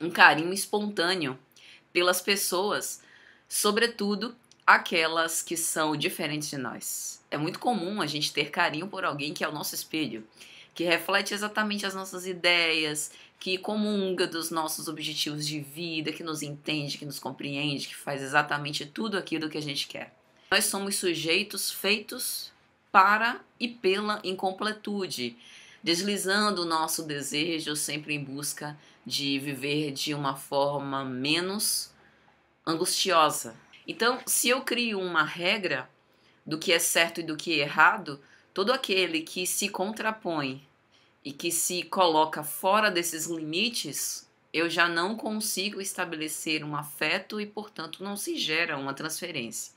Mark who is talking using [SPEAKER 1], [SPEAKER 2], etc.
[SPEAKER 1] um carinho espontâneo pelas pessoas, sobretudo aquelas que são diferentes de nós. É muito comum a gente ter carinho por alguém que é o nosso espelho, que reflete exatamente as nossas ideias, que comunga dos nossos objetivos de vida, que nos entende, que nos compreende, que faz exatamente tudo aquilo que a gente quer. Nós somos sujeitos feitos para e pela incompletude deslizando o nosso desejo sempre em busca de viver de uma forma menos angustiosa. Então, se eu crio uma regra do que é certo e do que é errado, todo aquele que se contrapõe e que se coloca fora desses limites, eu já não consigo estabelecer um afeto e, portanto, não se gera uma transferência.